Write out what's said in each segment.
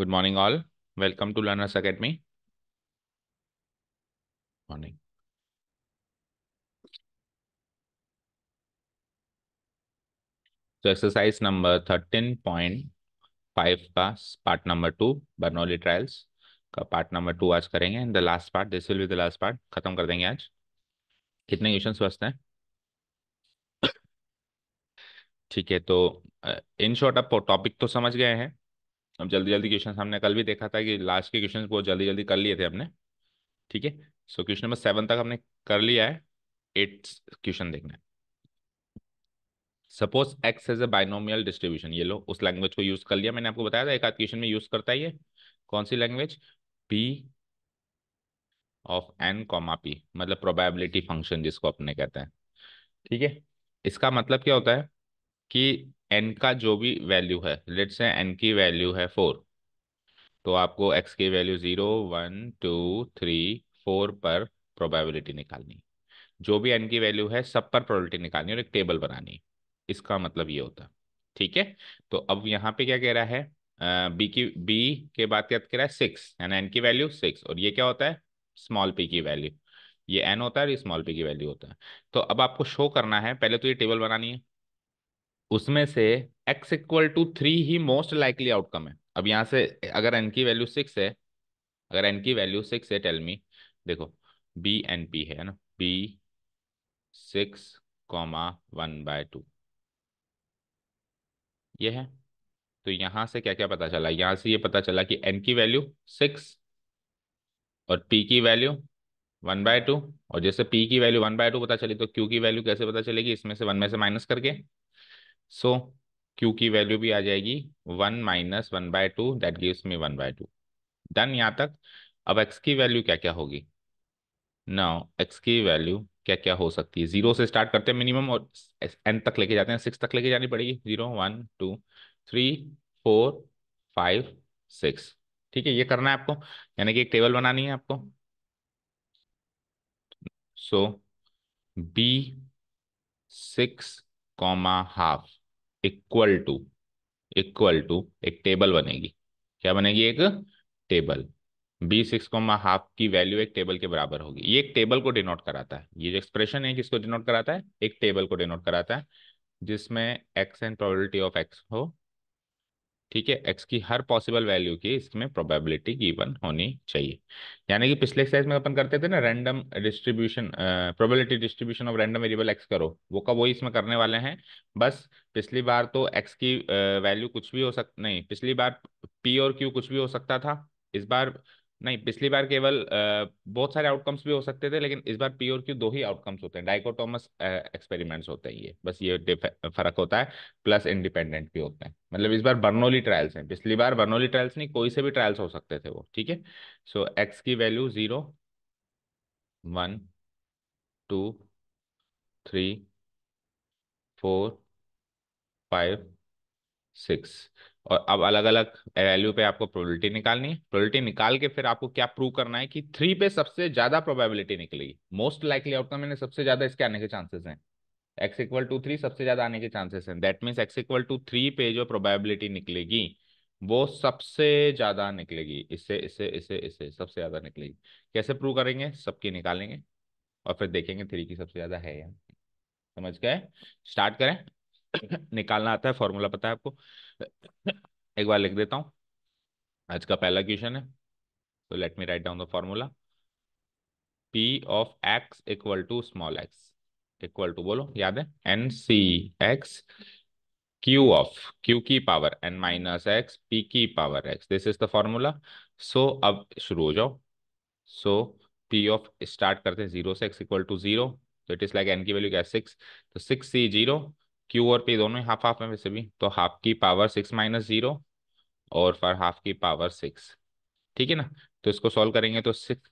Good morning, all. Welcome to Learners Academy. Morning. So exercise number 13.5 का part number two Bernoulli trials का part number two आज करेंगे and the last part this will be the last part खत्म कर देंगे आज कितने question बचते हैं ठीक है तो इन शॉर्ट आप टॉपिक तो समझ गए हैं हम जल्दी जल्दी क्वेश्चन हमने कल भी देखा था कि लास्ट के क्वेश्चन बहुत जल्दी जल्दी कर लिए थे हमने ठीक है सो क्वेश्चन नंबर सेवन तक हमने कर लिया है एट क्वेश्चन देखना है suppose X as a binomial distribution ये लो उस लैंग्वेज को यूज कर लिया मैंने आपको बताया था एक आध क्वेश्चन में यूज करता है ये कौन सी language P of N comma P मतलब प्रोबेबिलिटी फंक्शन जिसको अपने कहते हैं ठीक है इसका मतलब क्या होता है कि एन का जो भी वैल्यू है लेट से एन की वैल्यू है फोर तो आपको एक्स की value zero one two three four पर प्रोबेबिलिटी निकालनी जो भी एन की वैल्यू है सब पर प्रोबेबिलिटी निकालनी और एक टेबल बनानी इसका मतलब ये होता ठीक है तो अब यहाँ पे क्या कह रहा है बी की बी के बाद क्या कह रहा है सिक्स यानी एन की वैल्यू सिक्स और ये क्या होता है स्मॉल पी की वैल्यू ये एन होता है और ये स्मॉल पी की वैल्यू होता है तो अब आपको शो करना है पहले तो ये टेबल बनानी है उसमें से एक्स इक्वल टू थ्री ही मोस्ट लाइकली आउटकम है अब यहाँ से अगर एन की वैल्यू सिक्स है अगर एन की वैल्यू सिक्स है टेल मी देखो बी एन पी है ना B six comma one by two ये है तो यहां से क्या क्या पता चला यहां से ये पता चला कि एन की वैल्यू सिक्स और पी की वैल्यू वन बाय टू और जैसे पी की वैल्यू वन बाय टू पता चली तो क्यू की वैल्यू कैसे पता चलेगी इसमें से वन में से माइनस करके सो क्यू की वैल्यू भी आ जाएगी one minus one by two that gives me one by two done यहाँ तक अब एक्स की वैल्यू क्या क्या होगी नाउ एक्स की वैल्यू क्या क्या हो सकती है जीरो से स्टार्ट करते हैं मिनिमम और एंड तक लेके जाते हैं सिक्स तक लेके जानी पड़ेगी zero one two three four five six ठीक है ये करना है आपको यानी कि एक टेबल बनानी है आपको so B six comma half equal to equal to एक टेबल बनेगी क्या बनेगी एक table B six comma half की वैल्यू एक टेबल के बराबर होगी ये एक टेबल को डिनोट कराता है ये जो एक्सप्रेशन है किसको डिनोट कराता है एक टेबल को डिनोट कराता है जिसमें X and probability of X हो ठीक है एक्स की हर पॉसिबल वैल्यू की इसमें प्रोबेबिलिटी गिवन होनी चाहिए यानी कि पिछले एक्सरसाइज में अपन करते थे ना random distribution probability distribution of random variable X करो वो का वही इसमें करने वाले हैं बस पिछली बार तो एक्स की वैल्यू uh, कुछ भी हो सक नहीं पिछली बार पी और क्यू कुछ भी हो सकता था इस बार नहीं पिछली बार केवल बहुत सारे आउटकम्स भी हो सकते थे लेकिन इस बार पी और क्यू दो ही आउटकम्स होते हैं डाइकोटोमस एक्सपेरिमेंट्स होते हैं ये बस ये फर्क होता है प्लस इंडिपेंडेंट भी होते हैं मतलब इस बार बर्नोली ट्रायल्स हैं पिछली बार बर्नौली ट्रायल्स नहीं कोई से भी ट्रायल्स हो सकते थे वो ठीक है सो एक्स की value zero one two three four five six और अब अलग अलग वैल्यू पे आपको प्रोबेबिलिटी निकालनी है प्रोबेबिलिटी निकाल के फिर आपको क्या प्रूव करना है कि थ्री पे सबसे ज्यादा प्रोबेबिलिटी निकलेगी मोस्ट लाइकली आउटकम में सबसे ज्यादा इसके आने के चांसेस हैं एक्स इक्वल टू थ्री सबसे ज्यादा आने के चांसेस हैं that means X equal to three पे जो प्रोबेबिलिटी निकलेगी वो सबसे ज्यादा निकलेगी इससे इससे इससे इससे सबसे ज्यादा निकलेगी कैसे प्रूव करेंगे सबकी निकालेंगे और फिर देखेंगे थ्री की सबसे ज्यादा है या समझ गए स्टार्ट करें निकालना आता है फॉर्मूला पता है आपको एक बार लिख देता हूं आज का पहला क्वेश्चन है तो let me write down the formula P of x equal to small X equal to बोलो याद है N C X Q of Q की power N minus X P की power X this is the formula so अब शुरू हो जाओ सो P of start करते हैं जीरो से एक्स इक्वल टू जीरो तो इट इज लाइक एन की वैल्यू क्या सिक्स तो सिक्स सी जीरो क्यू और पी दोनों हाफ हाफ में वैसे भी तो हाफ की पावर सिक्स माइनस जीरो और फिर हाफ की पावर सिक्स ठीक है ना तो इसको सॉल्व करेंगे तो सिक्स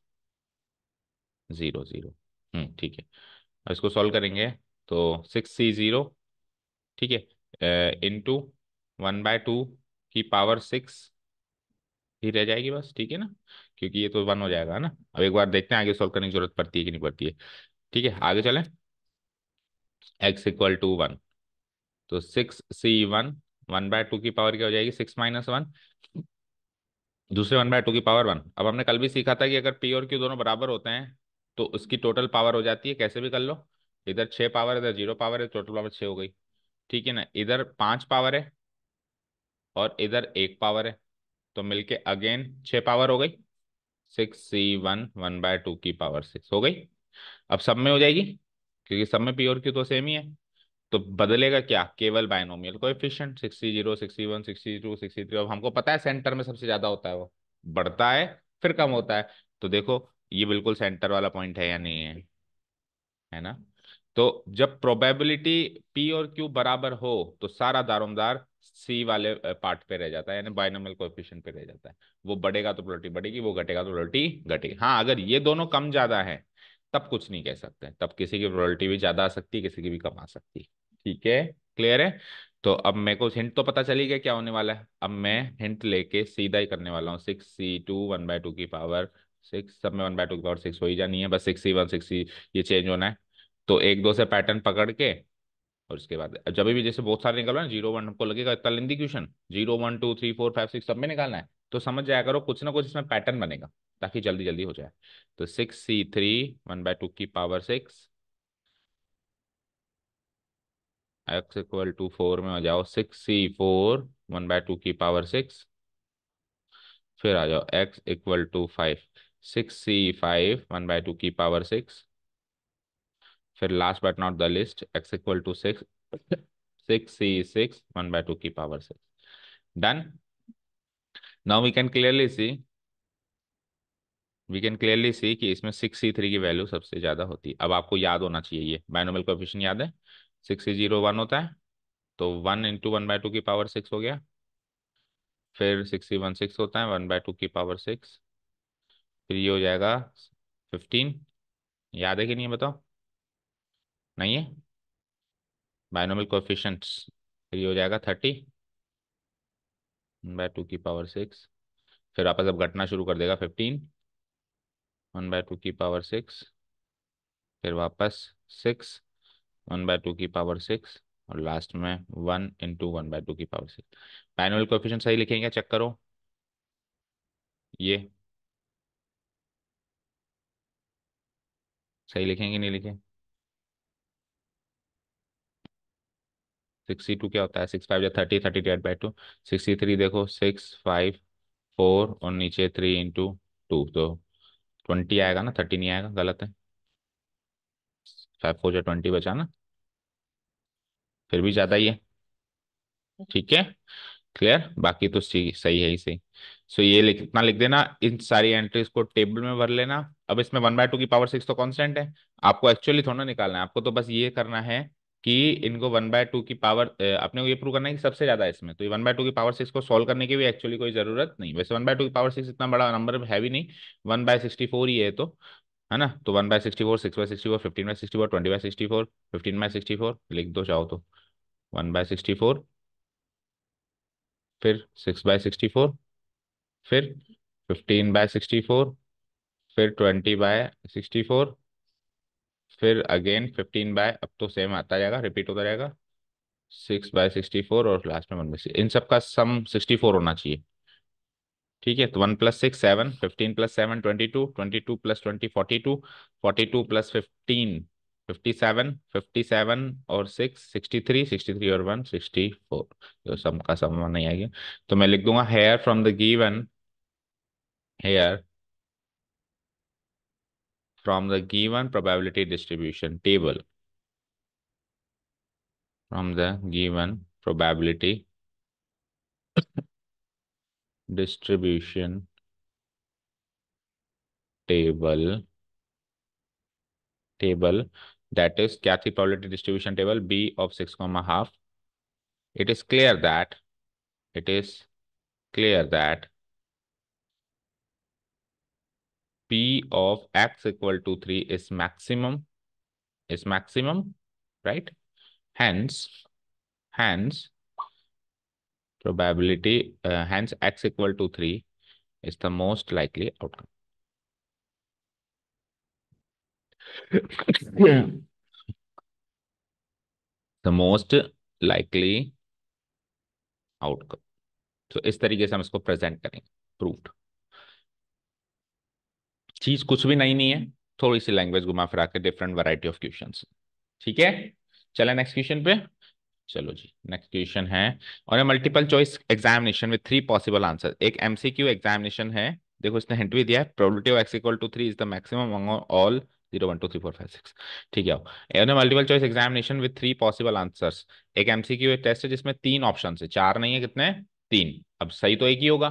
जीरो जीरो हम्म ठीक है और इसको सॉल्व करेंगे तो सिक्स सी जीरो ठीक है इंटू वन बाय टू की पावर सिक्स ही रह जाएगी बस ठीक है ना क्योंकि ये तो वन हो जाएगा ना अब एक बार देखते हैं आगे सॉल्व करने की जरूरत पड़ती है कि नहीं पड़ती है ठीक है आगे चलें एक्स इक्वल टू वन तो six C one one by two की पावर क्या हो जाएगी सिक्स माइनस वन दूसरे वन बाय टू की पावर वन अब हमने कल भी सीखा था कि अगर पी और क्यू दोनों बराबर होते हैं तो उसकी टोटल पावर हो जाती है कैसे भी कर लो इधर छः पावर इधर जीरो पावर है टोटल पावर छः हो गई ठीक है ना इधर पाँच पावर है और इधर एक पावर है तो मिलके अगेन छः पावर हो गई six C one one by two की पावर सिक्स हो गई अब सब में हो जाएगी क्योंकि सब में पी और क्यू तो सेम ही है तो बदलेगा क्या केवल binomial sixty one sixty two sixty three अब हमको पता है सेंटर में सबसे ज्यादा होता है वो बढ़ता है फिर कम होता है तो देखो ये बिल्कुल सेंटर वाला पॉइंट है या नहीं है है ना तो जब प्रोबेबिलिटी पी और क्यू बराबर हो तो सारा दारोमदार सी वाले पार्ट पे रह जाता है यानी बाइनोमियल एफिशियंट पे रह जाता है वो बढ़ेगा तो प्रोबेबिलिटी बढ़ेगी वो घटेगा तो प्रोबेबिलिटी घटेगी हाँ अगर ये दोनों कम ज्यादा है तब कुछ नहीं कह सकते तब किसी की प्रोबेबिलिटी भी ज्यादा आ सकती है किसी की भी कम आ सकती है ठीक है क्लियर है तो अब मेरे को हिंट तो पता चली गया क्या होने वाला है अब मैं हिंट लेके सीधा ही करने वाला हूँ six C two one by two की पावर सिक्स सब में वन बाय टू की पावर सिक्स हो ही जानी है बस सिक्स सी वन सिक्स सी ये चेंज होना है तो एक दो से पैटर्न पकड़ के और उसके बाद जब भी जैसे बहुत सारे निकलवा ना जीरो वन को लगेगा इतना lengthy question zero one two three four five six सब में निकालना है तो समझ जाया करो कुछ ना कुछ इसमें पैटर्न बनेगा ताकि जल्दी जल्दी हो जाए तो six C three one by two की power six X equal to four में आ जाओ six C four one by two की पावर सिक्स फिर आ जाओ X equal to five six C five one by two की पावर सिक्स फिर last but not the least X equal to six six C six one by two की power six done now we can clearly C we can clearly see कि इसमें six C three की value सबसे ज्यादा होती है अब आपको याद होना चाहिए ये बायनोमल कोफिशिएंट याद है सिक्स ही जीरो वन होता है तो one into one by two की पावर सिक्स हो गया फिर सिक्सटी वन सिक्स होता है वन बाई टू की पावर सिक्स फिर ये हो जाएगा फिफ्टीन याद है कि नहीं बताओ नहीं है बायनोमल कोफिशंट्स फिर ये हो जाएगा थर्टी वन बाय टू की पावर सिक्स फिर वापस अब घटना शुरू कर देगा फिफ्टीन वन बाय टू की पावर सिक्स फिर वापस सिक्स वन बाय टू की पावर सिक्स और लास्ट में one into one by two की पावर सिक्स बाइनोमियल कोएफिशिएंट सही लिखेंगे चेक करो ये सही लिखेंगे नहीं लिखे सिक्सटी टू क्या होता है सिक्स फाइव या thirty thirty divide by two sixty three देखो सिक्स फाइव फोर और नीचे थ्री इंटू टू तो ट्वेंटी आएगा ना थर्टी नहीं आएगा गलत है फाइव फोर या ट्वेंटी बचा ना फिर भी ज्यादा ही है ठीक है क्लियर बाकी तो सी सही है ही सही सो so, ये लिख इतना लिख देना इन सारी एंट्रीज को टेबल में भर लेना अब इसमें वन बाय टू की पावर सिक्स तो कॉन्स्टेंट है आपको एक्चुअली थोड़ा निकालना है आपको तो बस ये करना है कि इनको वन बाय टू की पावर अपने को ये प्रूव करना है कि सबसे ज्यादा इसमें तो ये वन बाय टू की पावर सिक्स को सॉल्व करने की भी एक्चुअली कोई जरूरत नहीं वैसे वन बाय टू की पावर सिक्स इतना बड़ा नंबर है भी नहीं वन बाय सिक्सटी फोर ही है तो है ना तो one by sixty four six by sixty four fifteen by sixty four twenty by sixty four fifteen by sixty four लिख दो चाहो तो वन बाय सिक्सटी फोर फिर सिक्स बाय सिक्सटी फोर फिर फिफ्टीन बाय सिक्सटी फोर फिर twenty by sixty four फिर again fifteen by अब तो सेम आता जाएगा रिपीट होता जाएगा सिक्स बाय सिक्सटी फोर और लास्ट में वन बाई इन सब का सम सिक्सटी फोर होना चाहिए ठीक है तो one plus six seven fifteen plus seven twenty two twenty two plus twenty forty two forty two plus fifteen fifty seven fifty seven और 6 सिक्सटी थ्री और 1 64 तो सम का सम मान नहीं आएगा तो मैं लिख दूंगा here from the given here from the given probability distribution table from the given probability distribution table table that is Cathy probability distribution table B of 6 comma half. It is clear that, it is clear that P of x equal to 3 is maximum, is maximum, right? Hence, hence, probability, uh, hence x equal to 3 is the most likely outcome. the most likely outcome. तो इस तरीके से हम इसको present करेंगे proof चीज कुछ भी नई नहीं है थोड़ी सी लैंग्वेज घुमा फिरा के डिफरेंट वैरायटी ऑफ क्वेश्चन ठीक है चले नेक्स्ट क्वेश्चन पे चलो जी नेक्स्ट क्वेश्चन है और multiple choice examination with three possible answer एक एमसीक्यू एग्जामिनेशन है देखो इसने हिंट भी दिया है probability of x equal to three is the maximum all zero one two three four five six ठीक है an multiple choice examination three possible answers एक एमसीक्यू एक टेस्ट है जिसमें तीन ऑप्शन है चार नहीं है कितने तीन अब सही तो एक ही होगा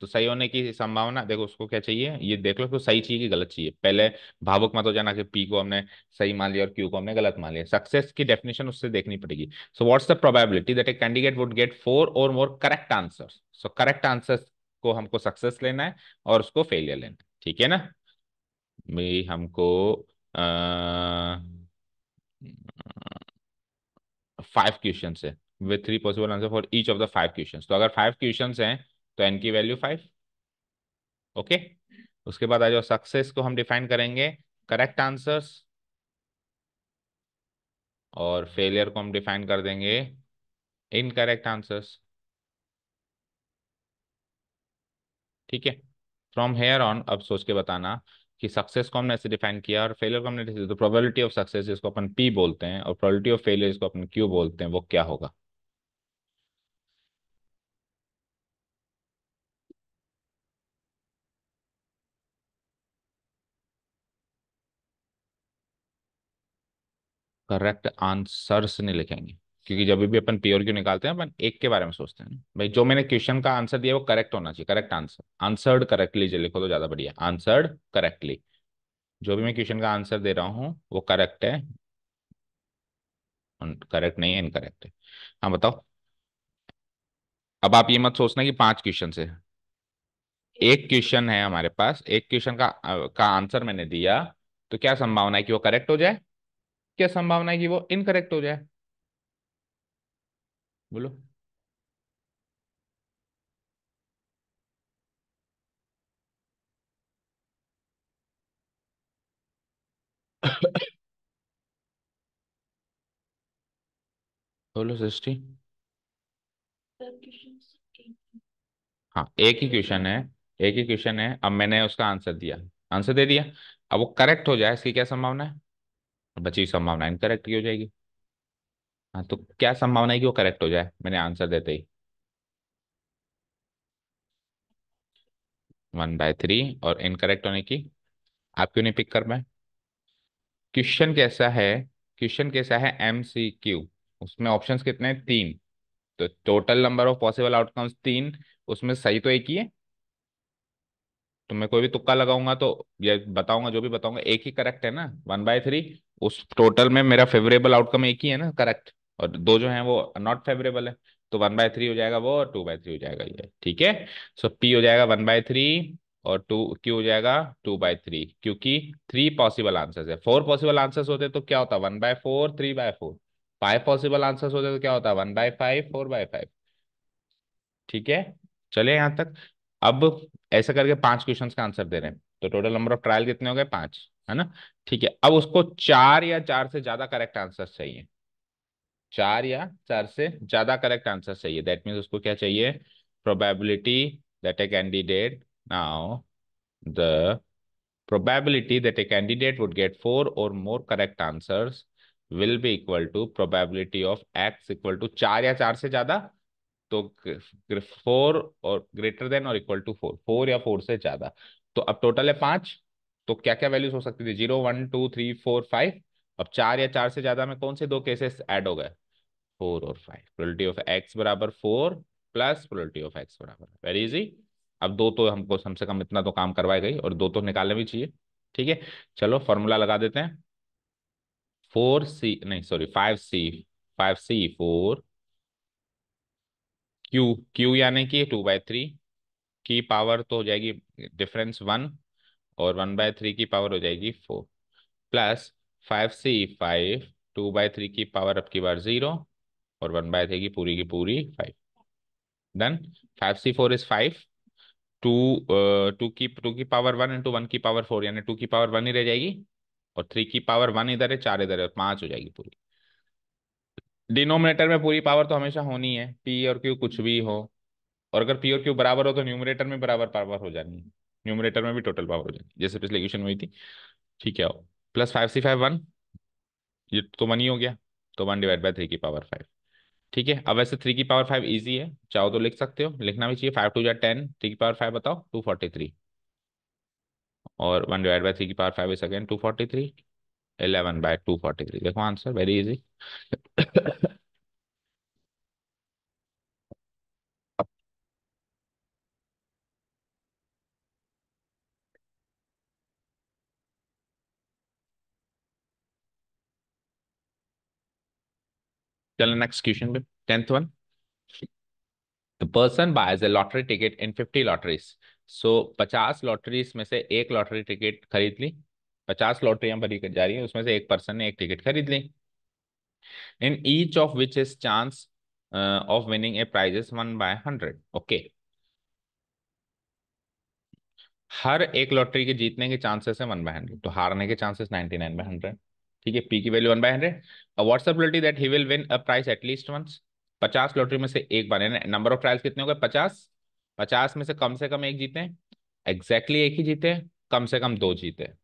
तो सही होने की संभावना देखो उसको क्या चाहिए ये देख लो तो सही चाहिए कि गलत चाहिए पहले भावुक मत हो जाना कि पी को हमने सही मान लिया और क्यू को हमने गलत मान लिया सक्सेस की डेफिनेशन उससे देखनी पड़ेगी so what's the probability that a candidate would get four or more correct answer so correct answer को हमको सक्सेस लेना है और उसको फेलियर लेना है ठीक है ना भी हमको फाइव क्वेश्चन है with three possible answer for each of the five question तो अगर फाइव क्वेश्चन हैं तो एन की वैल्यू फाइव ओके उसके बाद आ जाओ सक्सेस को हम डिफाइन करेंगे करेक्ट आंसर्स और फेलियर को हम डिफाइन कर देंगे इनकरेक्ट आंसर्स ठीक है फ्रॉम हेयर ऑन अब सोच के बताना कि सक्सेस को हमने ऐसे डिफाइन किया और फेलियर को हमने तो प्रोबेबिलिटी ऑफ सक्सेस जिसको अपन पी बोलते हैं और प्रोबेबिलिटी ऑफ फेलियर इसको अपन क्यू बोलते हैं वो क्या होगा करेक्ट आंसर्स नहीं लिखेंगे क्योंकि जब भी अपन प्योर क्यों निकालते हैं अपन एक के बारे में सोचते हैं भाई जो मैंने क्वेश्चन का आंसर दिया वो करेक्ट होना चाहिए करेक्ट आंसर आंसर्ड करेक्टली लिखो तो ज्यादा बढ़िया आंसर्ड करेक्टली जो भी मैं क्वेश्चन का आंसर दे रहा हूँ वो करेक्ट है करेक्ट नहीं है इनकरेक्ट है हाँ बताओ अब आप ये मत सोचना कि पांच क्वेश्चन से एक क्वेश्चन है हमारे पास एक क्वेश्चन का का आंसर मैंने दिया तो क्या संभावना है कि वो करेक्ट हो जाए क्या संभावना है कि वो इनकरेक्ट हो जाए बोलो बोलो सृष्टि हाँ एक ही क्वेश्चन है एक ही क्वेश्चन है अब मैंने उसका आंसर दिया आंसर दे दिया अब वो करेक्ट हो जाए इसकी क्या संभावना है बची संभावना इनकरेक्ट की हो जाएगी हाँ तो क्या संभावना है कि वो करेक्ट हो जाए मैंने आंसर देते ही वन बाय थ्री और इनकरेक्ट होने की आप क्यों नहीं पिक कर पाए क्वेश्चन कैसा है क्वेश्चन कैसा है एम सी क्यू उसमें ऑप्शन कितने हैं तीन तो total number of possible outcomes तीन उसमें सही तो एक ही है तो मैं कोई भी तुक्का लगाऊंगा तो ये बताऊंगा जो भी बताऊंगा एक ही करेक्ट है ना वन बाय थ्री उस टोटल में मेरा फेवरेबल आउटकम एक ही है ना करेक्ट और दो जो है वो नॉट फेवरेबल है तो वन बाय थ्री हो जाएगा वो और टू बाय थ्री हो जाएगा ये ठीक है सो पी हो जाएगा वन बाय थ्री और टू क्यू हो जाएगा टू बाय थ्री क्योंकि थ्री पॉसिबल आंसर्स है फोर पॉसिबल आंसर्स होते तो क्या होता one by four three by four five possible answers होते तो क्या होता one by five four by five ठीक है चले यहां तक अब ऐसा करके पांच क्वेश्चन का आंसर दे रहे हैं तो टोटल नंबर ऑफ ट्रायल कितने हो गए पांच है ना ठीक है अब उसको चार या चार से ज्यादा करेक्ट आंसर चाहिए चार या चार से ज्यादा करेक्ट आंसर चाहिए दैट मीन्स उसको क्या चाहिए probability that a candidate now the probability that a candidate would get four or more correct answers will be equal to probability of x equal to चार या चार से ज्यादा तो four or greater than or equal to four four या four से ज्यादा तो अब टोटल है पांच तो क्या क्या वैल्यूज हो सकती थी zero one two three four five अब चार या चार से ज्यादा में कौन से दो केसेस ऐड हो गए फोर और फाइव प्रोबेबिलिटी ऑफ एक्स बराबर four plus probability of X बराबर वेरी इजी अब दो तो हमको कम से कम इतना तो काम करवाए गई और दो तो निकालने भी चाहिए ठीक है चलो फॉर्मूला लगा देते हैं फोर सी नहीं सॉरी फाइव सी फाइव सी फोर क्यू क्यू यानी कि टू बाई थ्री की पावर तो हो जाएगी डिफरेंस वन और वन बाय थ्री की पावर हो जाएगी four plus five C five two by three की पावर अब की बार जीरो और वन बाय थ्री की पूरी की पूरी five then five C four is five two two की टू की पावर वन इंटू वन की पावर फोर यानी टू की पावर वन ही रह जाएगी और थ्री की पावर वन इधर है चार इधर है पांच हो जाएगी पूरी डिनोमिनेटर में पूरी पावर तो हमेशा होनी है पी और क्यू कुछ भी हो और अगर पी और क्यू बराबर हो तो न्यूमिनेटर में बराबर पावर हो जानी है न्यूमिनेटर में भी टोटल पावर हो जानी जैसे पिछले क्वेश्चन हुई थी ठीक है plus five C five one ये तो वन ही हो गया तो वन डिवाइड बाई थ्री की पावर फाइव ठीक है अब वैसे थ्री की पावर फाइव ईजी है चाहो तो लिख सकते हो लिखना भी चाहिए फाइव टू या टेन थ्री की पावर फाइव बताओ टू फोर्टी थ्री और वन डिवाइड बाई थ्री की power five is again two forty three eleven by two forty three देखो आंसर वेरी इजी चलो नेक्स्ट क्वेश्चन पे tenth one the person buys a lottery ticket in fifty lotteries so पचास lotteries में से एक lottery ticket खरीद ली पचास लॉटरियां भरी जा रही है उसमें से एक पर्सन ने एक टिकट खरीद ली in each of which is chance of winning a prizes one by hundred okay हर एक लॉटरी के जीतने के चांसेस है वन बाय हंड्रेड तो हारने के chances ninety nine by hundred ठीक है पी की value one by hundred what's that he will win a prize at least once पचास लॉटरी में से एक बार नंबर ऑफ ट्रायल्स कितने हो गए पचास पचास में से कम से कम एक जीते हैं एग्जैक्टली exactly एक ही जीते हैं कम से कम दो जीते हैं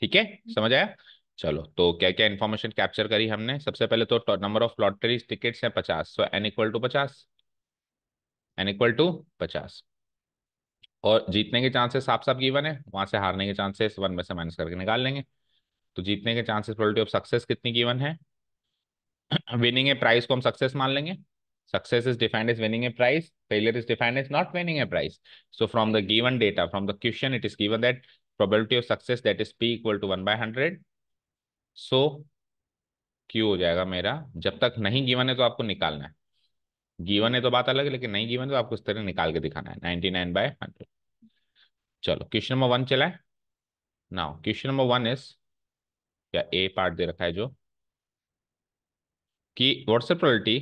ठीक है समझ आया चलो तो क्या क्या इन्फॉर्मेशन कैप्चर करी हमने सबसे पहले तो नंबर ऑफ लॉटरी टिकट्स हैं पचास सो एन इक्वल टू पचास एन इक्वल टू पचास और जीतने के चांसेस साफ साफ गिवन है वहां से हारने के चांसेस वन में से माइनस करके निकाल लेंगे तो जीतने के चांसेस ऑफ सक्सेस कितनी गिवन है विनिंग ए प्राइस को हम सक्सेस मान लेंगे success is defined is winning a prize failure is defined is not winning a prize so from the given data from the question it is given that probability of success that is P equal to one by hundred so Q हो जाएगा मेरा जब तक नहीं given है तो आपको निकालना है गिवन है तो बात अलग है लेकिन नहीं गिवन तो आपको इस तरह निकाल के दिखाना है नाइनटी नाइन बाय हंड्रेड चलो क्वेश्चन नंबर वन चला ना क्वेश्चन नंबर वन इज या ए पार्ट दे रखा है जो कि what's the probability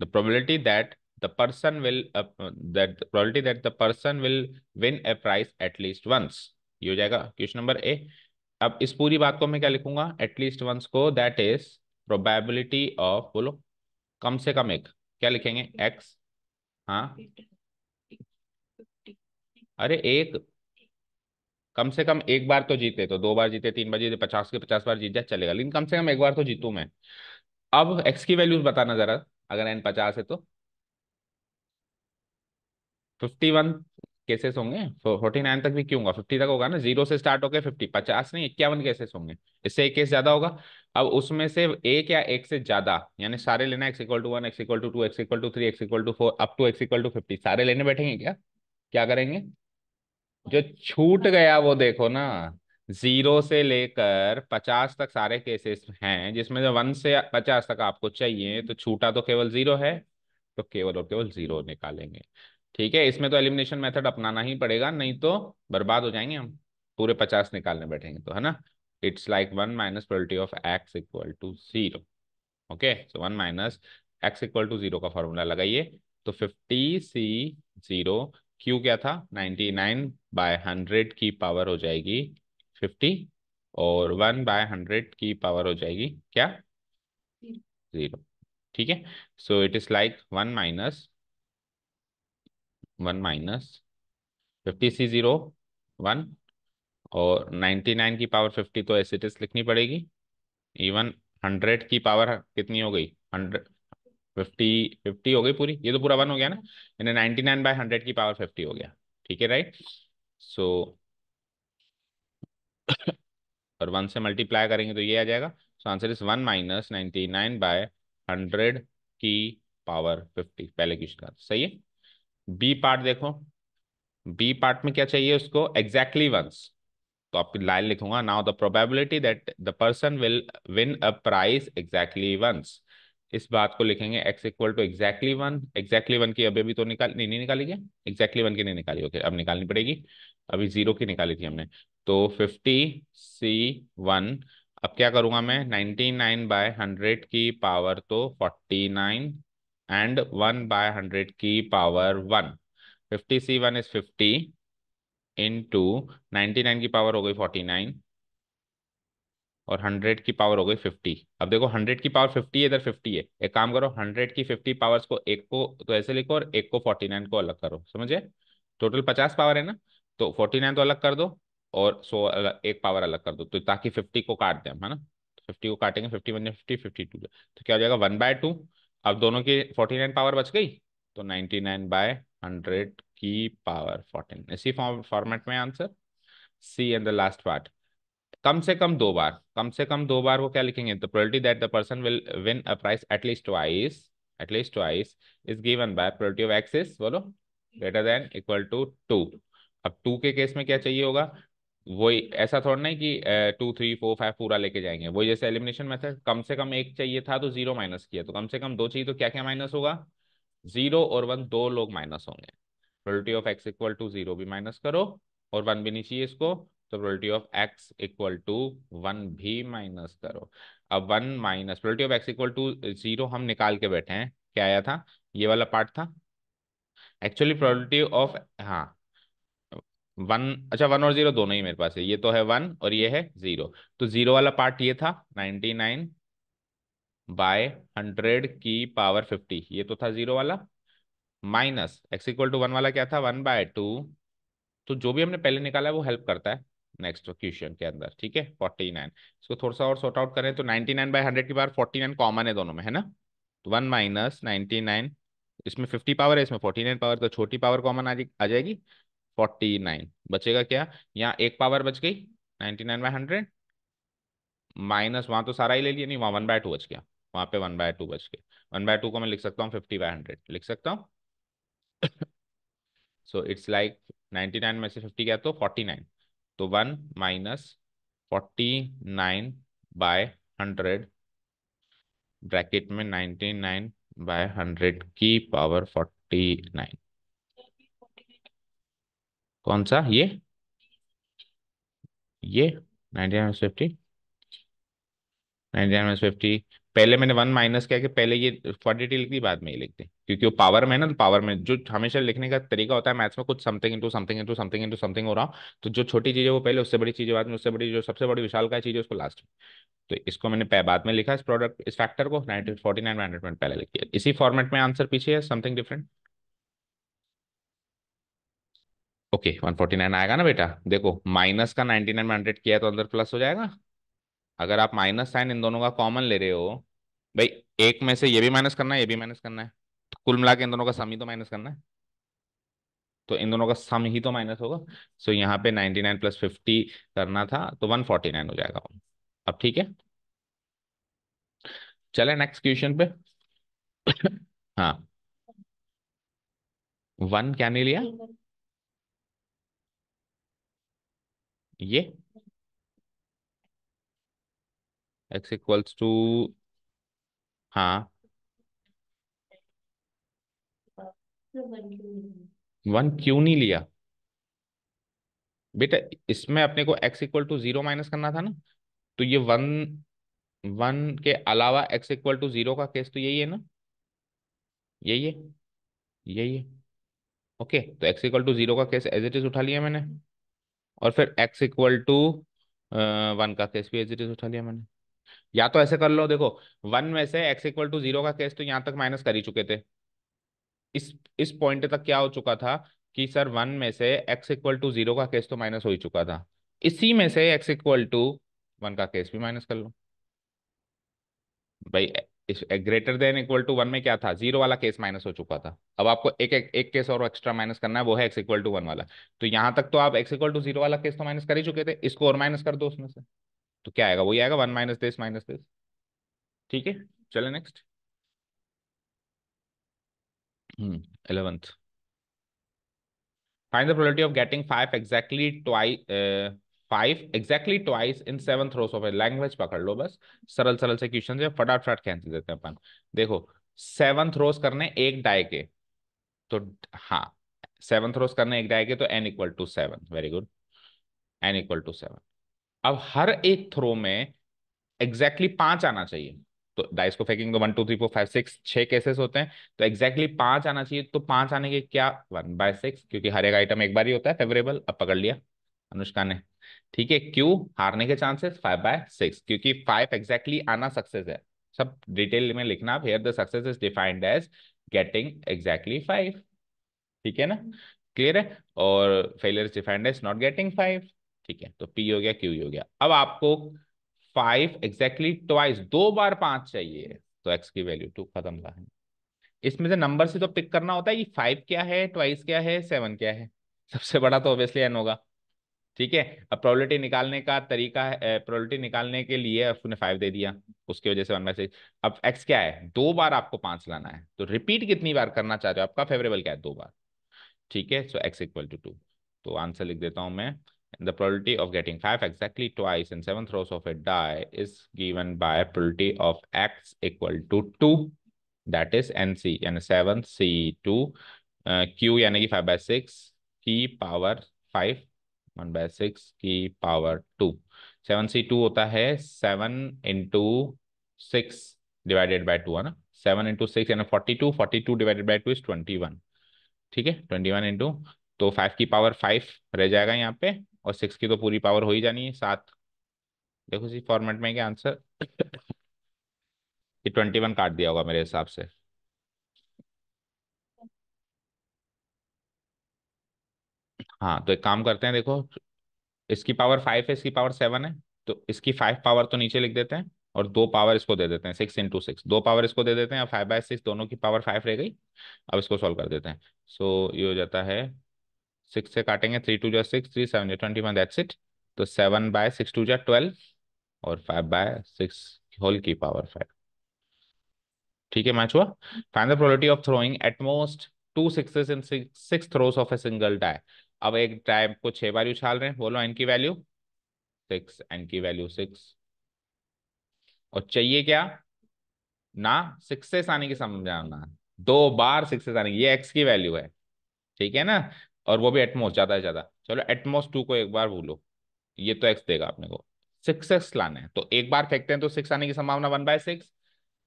the probability that the person will that probability that the person will win a win a prize at ये हो जाएगा क्वेश्चन नंबर ए अब इस पूरी बात को मैं क्या लिखूंगा एटलीस्ट वंस को दैट इज प्रोबेबिलिटी ऑफ बोलो कम से कम एक क्या लिखेंगे एक्स हाँ अरे एक कम से कम एक बार तो जीते तो दो बार जीते तीन बार जीते पचास के पचास बार जीत जाए चलेगा लेकिन कम से कम एक बार तो जीतू मैं अब एक्स की वैल्यूज बताना जरा अगर एन पचास है तो फिफ्टी वन केसेस होंगे फोर्टी नाइन तक भी क्यों होगा फिफ्टी तक होगा ना जीरो से स्टार्ट होकर फिफ्टी पचास नहीं इक्यावन केसेस होंगे इससे एक केस ज्यादा होगा अब उसमें से एक या एक से ज्यादा यानी सारे लेना X equal to one X equal to two X equal to three X equal to four up to X equal to fifty सारे लेने बैठेंगे क्या क्या करेंगे जो छूट गया वो देखो ना जीरो से लेकर पचास तक सारे केसेस हैं जिसमें जो वन से पचास तक आपको चाहिए तो छूटा तो केवल जीरो है तो केवल और केवल जीरो निकालेंगे ठीक है इसमें तो एलिमिनेशन मेथड अपनाना ही पड़ेगा नहीं तो बर्बाद हो जाएंगे हम पूरे पचास निकालने बैठेंगे तो है ना it's like one minus probability of x equal to zero okay so one minus x equal to zero का फॉर्मूला लगाइए तो फिफ्टी सी जीरो क्यू क्या था नाइनटी नाइन बाय हंड्रेड की पावर हो जाएगी फिफ्टी और वन बाय हंड्रेड की पावर हो जाएगी क्या जीरो ठीक है so it is like one minus one minus fifty C zero one और नाइन्टी नाइन की पावर फिफ्टी तो ऐसे टेस्ट लिखनी पड़ेगी इवन हंड्रेड की पावर कितनी हो गई हंड्रेड फिफ्टी फिफ्टी हो गई पूरी ये तो पूरा वन हो गया ना यानी नाइन्टी नाइन बाई हंड्रेड की पावर फिफ्टी हो गया ठीक है राइट सो so, और वन से मल्टीप्लाई करेंगे तो ये आ जाएगा so answer is one minus ninety nine by hundred की पावर फिफ्टी पहले क्वेश्चन का सही है बी पार्ट देखो बी पार्ट में क्या चाहिए उसको एग्जैक्टली exactly वंस तो आपकी लाइन लिखूंगा now the probability that the person will win a prize exactly once इस बात को लिखेंगे X equal to exactly one exactly one की अभी अभी तो निकाल नहीं, नहीं निकाली क्या एग्जैक्टली वन की नहीं निकाली ओके okay, अब निकालनी पड़ेगी अभी जीरो की निकाली थी हमने तो फिफ्टी सी वन अब क्या करूंगा मैं नाइनटी नाइन बाय हंड्रेड की पावर तो forty nine and one by hundred की power one fifty C one is fifty into ninety nine nine की पावर हो गई फोर्टी नाइन और हंड्रेड की पावर हो गई फिफ्टी अब देखो हंड्रेड की पावर फिफ्टी है इधर फिफ्टी है एक काम करो हंड्रेड की फिफ्टी पावर्स को एक को तो ऐसे लिखो और एक को फोर्टी नाइन को अलग करो समझे टोटल पचास पावर है ना तो फोर्टी नाइन तो अलग कर दो और सो अलग, एक पावर अलग कर दो तो ताकि फिफ्टी को काट दें है ना फिफ्टी को काटेंगे fifty one fifty fifty two तो क्या हो जाएगा वन बाय टू अब दोनों की फोर्टी नाइन पावर बच गई तो नाइनटी नाइन बाय हंड्रेड की पावर फोर्टीन इसी फॉर्मेट में answer C and the last part कम से कम दो बार कम से कम दो बार वो क्या लिखेंगे the probability that the person will win a prize at least twice at least twice is given by probability of X बोलो greater than equal to two अब टू के केस में क्या चाहिए होगा वही ऐसा थोड़ा नहीं कि टू थ्री फोर फाइव पूरा लेके जाएंगे वही जैसे एलिमिनेशन मेथड कम से कम एक चाहिए था तो जीरो माइनस किया तो कम से कम दो चाहिए तो क्या क्या माइनस होगा जीरो और वन दो लोग माइनस होंगे probability of x equal to zero भी माइनस करो और वन भी नहीं चाहिए इसको तो probability of x equal to one भी माइनस करो अब one minus probability of x equal to zero हम निकाल के बैठे हैं क्या आया था ये वाला पार्ट था एक्चुअली प्रोलिटी ऑफ हाँ वन अच्छा वन और जीरो दोनों ही मेरे पास है ये तो है वन और ये है जीरो तो जीरो वाला पार्ट ये था नाइनटी नाइन बाय हंड्रेड की पावर फिफ्टी ये तो था जीरो वाला minus x equal to one वाला क्या था वन बाय टू तो जो भी हमने पहले निकाला है वो हेल्प करता है नेक्स्ट क्वेश्चन के अंदर ठीक है फोर्टी नाइन इसको थोड़ा सा और सॉर्ट आउट करें तो नाइनटी नाइन बाई हंड्रेड की पावर फोर्टी नाइन कॉमन है दोनों में है ना तो वन माइनस नाइनटी नाइन इसमें फिफ्टी पावर है इसमें फोर्टी नाइन पावर तो छोटी पावर कॉमन आ जाएगी फोर्टी नाइन बचेगा क्या यहाँ एक पावर बच गई ninety nine by hundred minus वहाँ तो सारा ही ले लिया नहीं वहाँ वन बाय टू बच गया वहाँ पे वन बाय टू बच गया वन बाय टू को मैं लिख सकता हूँ फिफ्टी बाई हंड्रेड लिख सकता हूँ so it's like ninety nine में से फिफ्टी गया तो फोर्टी नाइन तो one minus forty nine by hundred bracket में नाइन्टी नाइन बाय हंड्रेड की पावर फोर्टी नाइन कौन सा ये ये फिफ्टी पहले मैंने वन माइनस किया कि पहले ये फोर्टी लिखती बाद में ये लिखते क्योंकि वो पावर में ना तो पावर में जो हमेशा लिखने का तरीका होता है मैथ्स में कुछ something into something into something into something हो रहा तो जो छोटी चीज़ है वो पहले उससे बड़ी चीज़ बाद में उससे बड़ी जो सबसे बड़ी विशाल का चीज़ है उसको लास्ट में तो इसको मैंने बाद में लिखा इस प्रोडक्ट इस फैक्टर को नाइनटीन फोर्टी नाइन पहले लिख दिया इसी फॉर्मेट में आंसर पीछे है something different okay one forty nine आएगा ना बेटा देखो माइनस का नाइनटी नाइन हंड्रेड किया तो अंदर प्लस हो जाएगा अगर आप माइनस साइन इन दोनों का कॉमन ले रहे हो भाई एक में से ये भी माइनस करना है ये भी माइनस करना है तो कुल मिला के इन दोनों का सम ही तो माइनस करना है तो इन दोनों का सम ही तो माइनस होगा सो so, यहाँ पे नाइनटी नाइन प्लस फिफ्टी करना था तो वन फोर्टी नाइन हो जाएगा अब ठीक है चले नेक्स्ट क्वेश्चन पे हाँ वन क्या नहीं लिया ये एक्स इक्वल्स टू हाँ वन क्यों नहीं लिया बेटा इसमें अपने को x equal to zero minus करना था ना तो ये वन वन के अलावा एक्स इक्वल टू जीरो का केस तो यही है ना यही है यही है ओके तो एक्स इक्वल टू जीरो का केस एज इट इज उठा लिया मैंने और फिर एक्स इक्वल टू वन का केस भी एज इट इज उठा लिया मैंने या तो ऐसे कर लो देखो वन में से एक्स इक्वल टू जीरो का केस तो यहाँ तक माइनस कर ही चुके थे इस इस पॉइंट तक क्या हो चुका था कि सर वन में से एक्स इक्वल टू जीरो का केस तो माइनस हो ही चुका था इसी में से एक्स इक्वल टू वन का केस भी माइनस कर लो भाई greater than equal to one में क्या था जीरो वाला केस माइनस हो चुका था अब आपको एक एक, एक केस और एक्स्ट्रा माइनस करना है वो है एक्स इक्वल टू वन वाला तो यहाँ तक तो आप एक्स इक्वल टू जीरो वाला केस तो माइनस कर ही चुके थे इसको और माइनस कर दो उसमें से तो क्या आएगा वही आएगा one minus this minus this ठीक है चले next hmm eleventh find the probability of getting five exactly twice five exactly twice in seven throws of a language पकड़ लो बस सरल सरल से क्वेश्चन है फटाफट खेच देते हैं अपन देखो सेवन थ्रोस करने एक डाई के तो हाँ सेवन थ्रोस करने एक डाई के तो n equal to seven very good n equal to seven अब हर एक थ्रो में एग्जैक्टली exactly पांच आना चाहिए तो डाइस को फेंकिंग one two three four five six छह केसेस होते हैं तो एक्जैक्टली exactly पांच आना चाहिए तो पांच आने के क्या वन बाय सिक्स क्योंकि हर एक आइटम एक बार ही होता है फेवरेबल अब पकड़ लिया अनुष्का ने ठीक है क्यू हारने के चांसेस फाइव बाय सिक्स क्योंकि फाइव एक्जैक्टली exactly आना सक्सेस है सब डिटेल में लिखना आप here the success is defined as getting exactly five ठीक है ना क्लियर है और failure is defined as not getting five ठीक है तो पी हो गया क्यू हो गया अब आपको फाइव एग्जैक्टली ट्वाइस दो बार पांच चाहिए तो एक्स की वैल्यू टू खत्म लाइन इसमें से नंबर से तो पिक करना होता है कि फाइव क्या है ट्वाइस क्या है सेवन क्या है सबसे बड़ा तो ऑब्वियसली एन होगा ठीक है अब प्रोबेबिलिटी निकालने का तरीका है प्रोबेबिलिटी निकालने के लिए उसने फाइव दे दिया उसके वजह से वन बाई सिक्स अब एक्स क्या है दो बार आपको पांच लाना है तो रिपीट कितनी बार करना चाहते हो आपका फेवरेबल क्या है दो बार ठीक है so x equal to two तो आंसर लिख देता हूं मैं the probability of getting five exactly twice twice seven 7 of a die is given by by of x equal to two that is n c यानी seven c two q यानी कि five by six की power five one by six की power two seven c two होता है seven into six divided by two है ना seven into six यानी forty two forty two divided by two is twenty one ठीक है twenty one into तो five की पावर फाइव रह जाएगा यहाँ पे और सिक्स की तो पूरी पावर हो ही जानी है सात देखो इसी फॉर्मेट में क्या आंसर ये ट्वेंटी वन काट दिया होगा मेरे हिसाब से हाँ तो एक काम करते हैं देखो इसकी पावर फाइव है इसकी पावर सेवन है तो इसकी फाइव पावर तो नीचे लिख देते हैं और दो पावर इसको दे देते हैं सिक्स इंटू सिक्स दो पावर इसको दे देते हैं फाइव बाय सिक्स दोनों की पावर फाइव रह गई अब इसको सॉल्व कर देते हैं सो so, ये हो जाता है सिक्स से काटेंगे थ्री टू जै सिक्स थ्री सेवन जो ट्वेंटी वन दैट्स इट तो सेवन बाय सिक्स टू जै ट्वेल्व और फाइव बाय सिक्स होल की पावर फाइव ठीक है मैच हुआ find the probability of throwing at most two six in six throws of a single die अब एक type को छह बार उछाल रहे हैं बोलो एन की वैल्यू सिक्स एन की वैल्यू सिक्स और चाहिए क्या ना सिक्सेस आने की समझाना दो बार सिक्सेस आने की ये एक्स की वैल्यू है ठीक है ना और वो भी एटमोस्ट ज्यादा से ज्यादा चलो एटमोस्ट टू को एक बार भूलो ये तो एक्स देगा आपने को सिक्स एक्स लाना है तो एक बार फेंकते हैं तो सिक्स आने की संभावना वन बाय सिक्स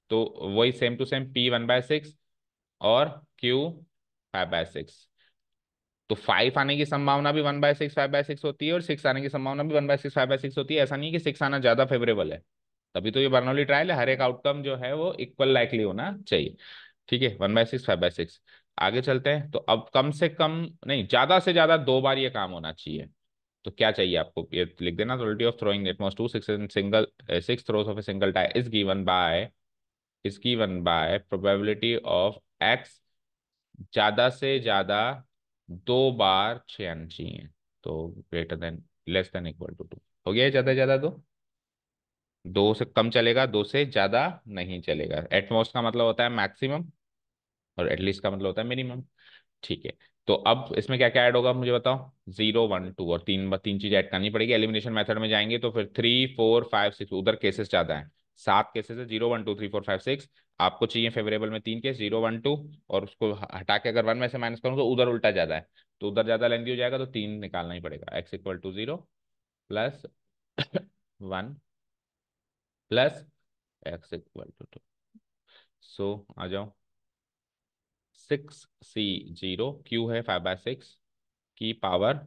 तो वही same to same p one by six और क्यू फाइव बाय सिक्स तो फाइव आने की संभावना भी one by six five by six होती है और सिक्स आने की संभावना भी one by six five by six होती है ऐसा नहीं कि सिक्स आना ज्यादा फेवरेबल है तभी तो ये बर्नौली ट्रायल है हर एक आउटकम जो है वो इक्वल लाइकली होना चाहिए ठीक है one by six five by six आगे चलते हैं तो अब कम से कम नहीं ज्यादा से ज्यादा दो बार ये काम होना चाहिए तो क्या चाहिए आपको ये लिख देना probability of throwing most two six in single six throws of a single die is given by is given by probability of x ज्यादा से ज्यादा दो बार छ आने चाहिए तो greater than less than equal to two हो गया ज़्यादा ज़्यादा दो दो से कम चलेगा दो से ज़्यादा नहीं चलेगा एटमोस्ट का मतलब होता है मैक्सिमम और एटलीस्ट का मतलब होता है मिनिमम ठीक है तो अब इसमें क्या क्या ऐड होगा मुझे बताओ जीरो वन टू और तीन तीन चीज़ ऐड करनी पड़ेगी एलिमिनेशन मेथड में जाएंगे तो फिर थ्री फोर फाइव सिक्स उधर केसेस ज़्यादा है सात केसेस है zero one two three four five six आपको चाहिए फेवरेबल में तीन केस जीरो वन टू और उसको हटा के अगर वन में से माइनस करूँ तो उधर उल्टा ज्यादा है तो उधर ज्यादा लेंदी हो जाएगा तो तीन निकालना ही पड़ेगा x equal to zero plus one plus x equal to two so आ जाओ सिक्स सी जीरो क्यू है फाइव बाय सिक्स की power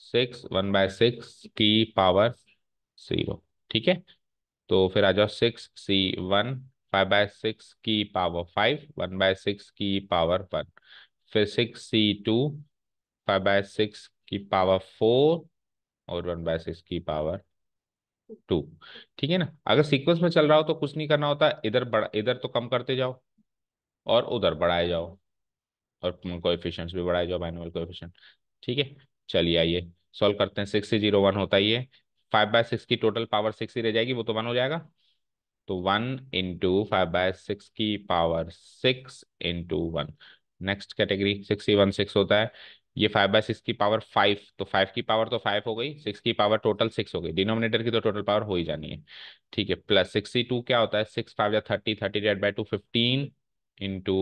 six one by six की पावर जीरो ठीक है तो फिर आ जाओ six C one five by six की power five one by six की पावर वन फिर six C two five by six की पावर फोर और वन बाय सिक्स की पावर टू ठीक है ना अगर सीक्वेंस में चल रहा हो तो कुछ नहीं करना होता इधर बढ़ा इधर तो कम करते जाओ और उधर बढ़ाए जाओ और कोएफिशिएंट्स भी बढ़ाए जाओ मैनुअल कोएफिशिएंट ठीक है चलिए आइए सॉल्व करते हैं सिक्स से जीरो वन होता ही है फाइव बाय सिक्स की टोटल पावर सिक्स ही रह जाएगी वो तो वन हो जाएगा तो one into five by six की power six into one next category six one six होता है ये फाइव बाय सिक्स की पावर फाइव तो फाइव की पावर तो फाइव हो गई सिक्स की पावर टोटल सिक्स हो गई डिनोमिनेटर की तो टोटल पावर हो ही जानी है ठीक है प्लस सिक्सटी टू क्या होता है सिक्स फाइव या thirty thirty divided by two fifteen into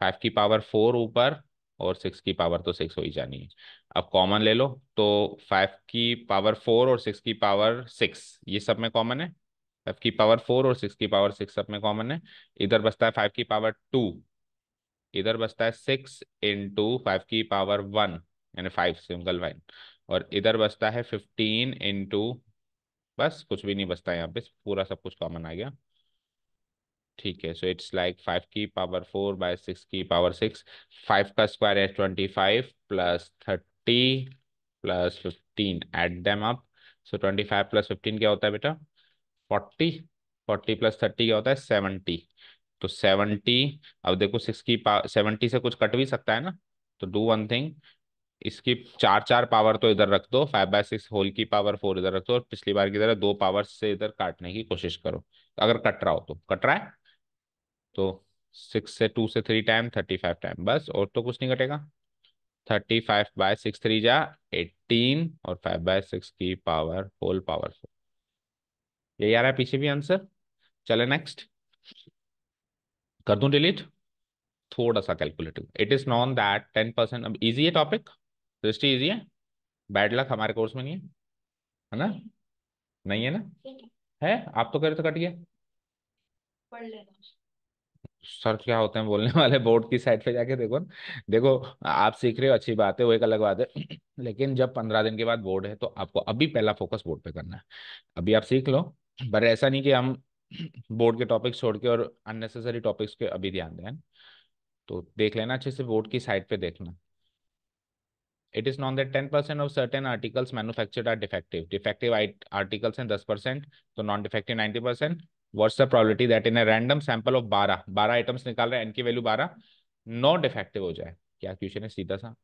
five की पावर फोर ऊपर और सिक्स की पावर तो सिक्स हो ही जानी है अब कॉमन ले लो तो फाइव की पावर फोर और सिक्स की पावर सिक्स ये सब में कॉमन है फाइव की पावर फोर और सिक्स की पावर सिक्स सब में कॉमन है इधर बचता है फाइव की पावर टू इधर बचता है सिक्स इंटू फाइव की पावर वन यानी फाइव सिंगल लाइन और इधर बचता है फिफ्टीन इंटू बस कुछ भी नहीं बचता यहाँ पे पूरा सब कुछ कॉमन आ गया ठीक है सो इट्स लाइक फाइव की पावर फोर बाय सिक्स की पावर सिक्स फाइव का स्क्वायर है twenty five plus thirty plus fifteen add them up so twenty five plus fifteen क्या होता है बेटा फोर्टी फोर्टी प्लस थर्टी क्या होता है सेवनटी तो सेवनटी अब देखो सिक्स की पावर सेवनटी से कुछ कट भी सकता है ना तो डू वन थिंग इसकी चार चार पावर तो इधर रख दो फाइव बाय सिक्स होल की पावर फोर इधर रख दो और पिछली बार की तरह दो पावर से इधर काटने की कोशिश करो अगर कट रहा हो तो कट रहा है तो सिक्स से टू से three time thirty five time बस और तो कुछ नहीं कटेगा thirty five by six three जा एटीन और फाइव बाय सिक्स की पावर होल पावर फोर यही आ रहा है पीछे भी आंसर चले नेक्स्ट कर दू डिलीट थोड़ा सा calculative it is known that ten percent अब इजी है टॉपिक दृष्टि इजी है बैड लक हमारे कोर्स में नहीं है है ना नहीं है ना है आप तो रहे थे कट गया सर क्या होते हैं बोलने वाले बोर्ड की साइड पे जाके देखो देखो आप सीख रहे हो अच्छी बात है वो एक अलग बात है लेकिन जब पंद्रह दिन के बाद बोर्ड है तो आपको अभी पहला फोकस बोर्ड पे करना है अभी आप सीख लो पर ऐसा नहीं कि हम बोर्ड के टॉपिक्स छोड़ के और अननेसेसरी टॉपिक्स के अभी ध्यान दें तो देख लेना अच्छे से बोर्ड की साइड पे देखना it is known that ten percent of certain articles manufactured are defective defective articles हैं दस परसेंट तो non defective ninety percent what's probability that in a random sample of बारह बारह आइटम्स निकाल रहे हैं एन की वैल्यू बारह नो डिफेक्टिव हो जाए क्या क्वेश्चन है सीधा सा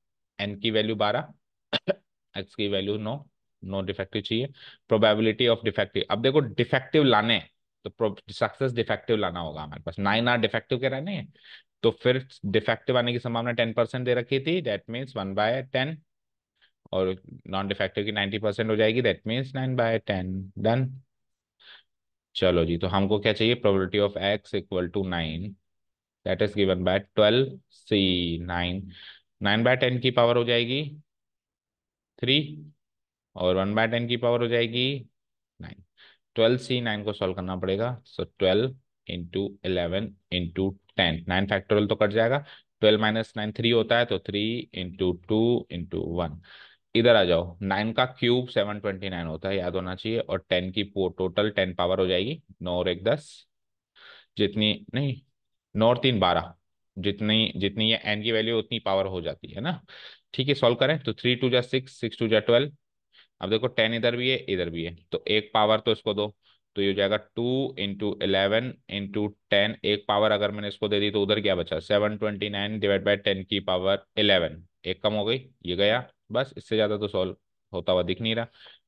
एन की वैल्यू बारह एक्स की वैल्यू नो नो डिफेक्टिव चाहिए प्रोबेबिलिटी ऑफ डिफेक्टिव अब देखो डिफेक्टिव लाने तो सक्सेस डिफेक्टिव लाना होगा हमारे पास नाइन आर डिफेक्टिव के रहने हैं तो फिर डिफेक्टिव आने की संभावना टेन परसेंट दे रखी थी that means one by ten और नॉन डिफेक्टिव की नाइनटी परसेंट हो जाएगी that means nine by ten done चलो जी तो हमको क्या चाहिए probability of x equal to nine that is given by twelve c nine nine by ten की पावर हो जाएगी थ्री और वन बाय टेन की पावर हो जाएगी नाइन ट्वेल्व सी नाइन को सॉल्व करना पड़ेगा so twelve into eleven into ten nine factorial तो कट जाएगा ट्वेल्व माइनस नाइन थ्री होता है तो three into two into one इधर आ जाओ नाइन का क्यूब सेवन ट्वेंटी नाइन होता है याद होना चाहिए और टेन की टोटल टेन पावर हो जाएगी नौ और एक दस जितनी नहीं नौ और तीन बारह जितनी जितनी ये एन की वैल्यू उतनी पावर हो जाती है ना ठीक है सॉल्व करें तो थ्री टू जै सिक्स सिक्स टू जै ट्वेल्व अब देखो टेन इधर भी है इधर भी है तो एक पावर तो इसको दो तो ये हो जाएगा two into eleven into ten एक पावर अगर मैंने इसको दे दी तो उधर क्या बचा seven twenty nine divide by ten की पावर इलेवन एक कम हो गई ये गया बस इससे ज़्यादा तो सॉल्व होता हुआ दिख नहीं रहा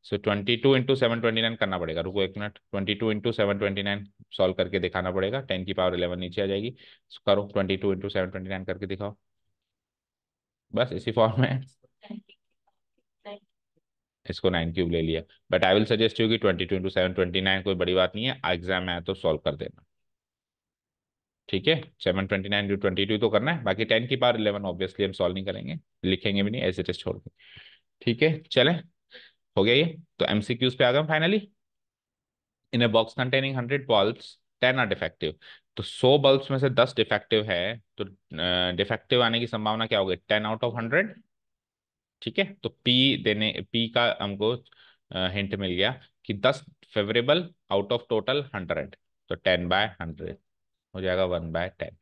so twenty two into seven twenty nine करना पड़ेगा रुको एक minute twenty two into seven twenty nine solve करके दिखाना पड़ेगा टेन की पावर इलेवन नीचे आ जाएगी करो twenty two into seven twenty nine करके दिखाओ बस इसी फॉर्म में इसको नाइन क्यूब ले लिया but I will suggest you कि twenty two into seven twenty nine कोई बड़ी बात नहीं है एग्जाम में आए तो सॉल्व कर देना ठीक है seven twenty nine two twenty two तो करना है बाकी टेन की पार इलेवन ऑब्वियसली हम सॉल्व नहीं करेंगे लिखेंगे भी नहीं ऐसे टेस्ट छोड़ के ठीक है चले हो गया ये तो एम सी क्यूज पे आ गए finally in a box containing hundred bulbs ten are defective तो सौ बल्ब में से दस डिफेक्टिव है तो डिफेक्टिव आने की संभावना क्या होगी टेन आउट ऑफ हंड्रेड ठीक है तो पी देने पी का हमको हिंट मिल गया कि दस favourable out of total hundred तो टेन बाय हंड्रेड हो जाएगा वन बाय टेन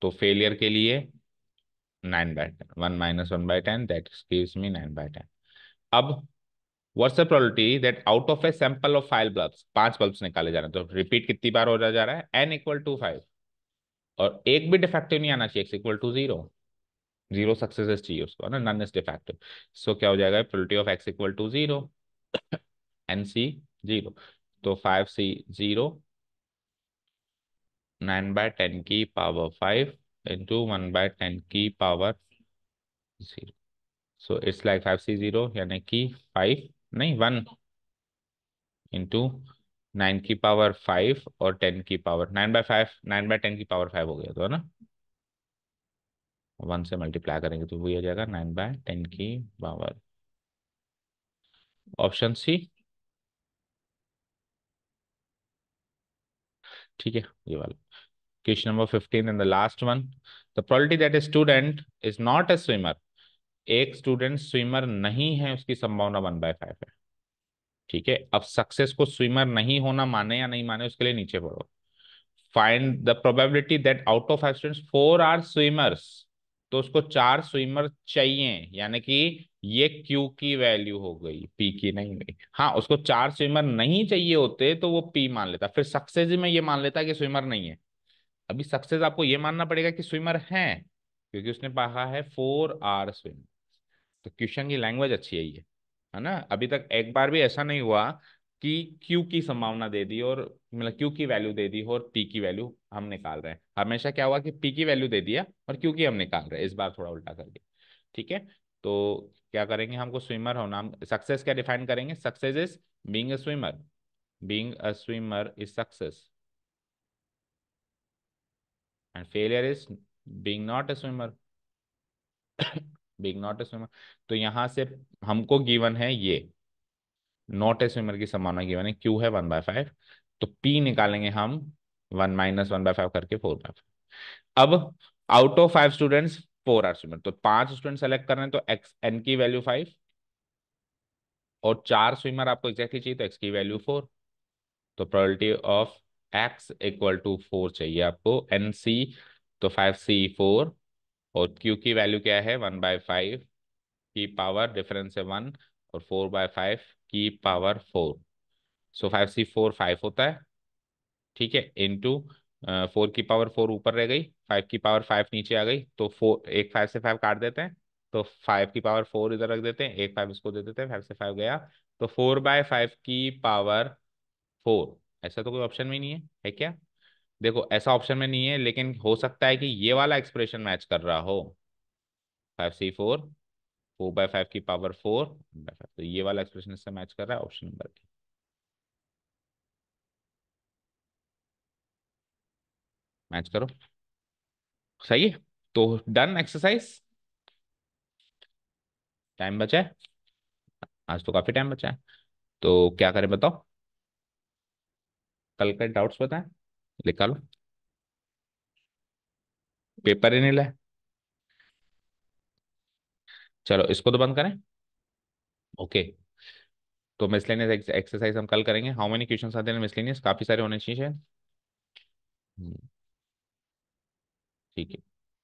तो फेलियर के लिए nine by ten one minus one by ten that gives me nine by ten अब what's the probability that out of a sample of five bulb पांच bulb निकाले जा रहे हैं तो रिपीट कितनी बार हो जा रहा है एन इक्वल टू फाइव और एक भी डिफेक्टिव नहीं आना चाहिए x equal to zero zero successes चाहिए उसको है ना नन इज डिफेक्टिव सो क्या हो जाएगा probability of x equal to zero n c zero तो five c zero nine by ten की power five into one by ten की power zero so it's like five c zero यानी कि five नहीं one into nine की power five और ten की power nine by five nine by ten की power five हो गया तो है ना वन से मल्टीप्लाई करेंगे तो वही आ जाएगा नाइन बाय टेन की पावर ऑप्शन सी ठीक है ये वाला question number fifteen and the last one the probability that a student is not a swimmer एक स्टूडेंट स्विमर नहीं है उसकी संभावना वन बाय फाइव है ठीक है अब सक्सेस को स्विमर नहीं होना माने या नहीं माने उसके लिए नीचे पढ़ो find the probability that out of student four are swimmers तो उसको चार स्विमर चाहिए यानी कि ये क्यू की वैल्यू हो गई पी की नहीं हुई हाँ उसको चार स्विमर नहीं चाहिए होते तो वो पी मान लेता फिर सक्सेस में ये मान लेता कि स्विमर नहीं है अभी सक्सेस आपको ये मानना पड़ेगा कि स्विमर है क्योंकि उसने कहा है फोर आर स्विमर तो क्वेश्चन की लैंग्वेज अच्छी है ये है ना अभी तक एक बार भी ऐसा नहीं हुआ कि क्यू की संभावना दे दी और मतलब क्यू की वैल्यू दे दी और पी की वैल्यू हम निकाल रहे हैं हमेशा क्या हुआ कि पी की वैल्यू दे दिया और क्यू की हम निकाल रहे हैं इस बार थोड़ा उल्टा करके ठीक है तो क्या करेंगे हमको स्विमर होना हम सक्सेस क्या डिफाइन करेंगे success is being swimmer being a swimmer is success and failure is being not a swimmer being not a swimmer तो यहां से हमको गिवन है ये नॉट एस स्विमर की संभावना की बने क्यू है वन बाय फाइव तो पी निकालेंगे हम one minus one by five करके फोर बाय फाइव अब out of five students four are swimmer तो पांच स्टूडेंट सेलेक्ट कर रहे हैं तो एक्स एन की वैल्यू फाइव और चार स्विमर आपको एक्जैक्टली चाहिए तो एक्स की वैल्यू फोर तो probability of x equal to four चाहिए आपको एन सी तो फाइव सी फोर और क्यू की वैल्यू क्या है वन बाय फाइव की पावर डिफरेंस है वन और फोर बाय फाइव की पावर फोर सो फाइव सी फोर फाइव होता है ठीक है टू फोर की पावर फोर ऊपर रह गई फाइव की पावर फाइव नीचे आ गई तो फोर एक फाइव से फाइव काट देते हैं तो फाइव की पावर फोर इधर रख देते हैं एक फाइव इसको दे देते हैं फाइव से फाइव गया तो फोर बाय फाइव की पावर फोर ऐसा तो कोई ऑप्शन में नहीं है है क्या देखो ऐसा ऑप्शन में नहीं है लेकिन हो सकता है कि ये वाला एक्सप्रेशन मैच कर रहा हो five C four four by five की पावर फोर बाय फाइव तो ये वाला एक्सप्रेशन इससे मैच कर रहा है ऑप्शन नंबर ए मैच करो सही है तो डन एक्सरसाइज टाइम बचा है आज तो काफी टाइम बचा है तो क्या करें बताओ कल का डाउट्स बताएं लो पेपर ही नहीं लाए चलो इसको तो बंद करें ओके तो मिसलेनियस एक्सरसाइज हम कल करेंगे हाउ मेनी क्वेश्चन आते हैं मिसलेनियस काफी सारे होने चाहिए हम्म। ठीक है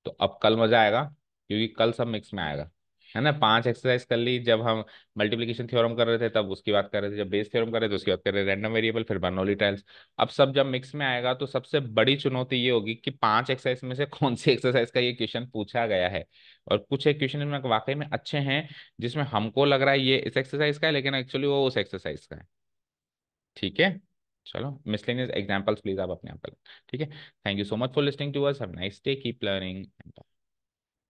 तो अब कल मजा आएगा क्योंकि कल सब मिक्स में आएगा है ना पांच एक्सरसाइज कर ली जब हम मल्टीप्लिकेशन थ्योरम कर रहे थे तब उसकी बात कर रहे थे जब बेस थ्योरम कर रहे थे उसकी बात कर रहे थे रैंडम वेरिएबल फिर बर्नौली टाइल्स अब सब जब मिक्स में आएगा तो सबसे बड़ी चुनौती ये होगी कि पांच एक्सरसाइज में से कौन सी एक्सरसाइज का ये क्वेश्चन पूछा गया है और कुछ एक क्वेश्चन में वाकई में अच्छे हैं जिसमें हमको लग रहा है ये इस एक्सरसाइज का है लेकिन एक्चुअली वो उस एक्सरसाइज का है ठीक है चलो मिसलिंग एग्जाम्पल्स प्लीज आप अपने आप कर ठीक है thank you so much for listening to us have nice day keep learning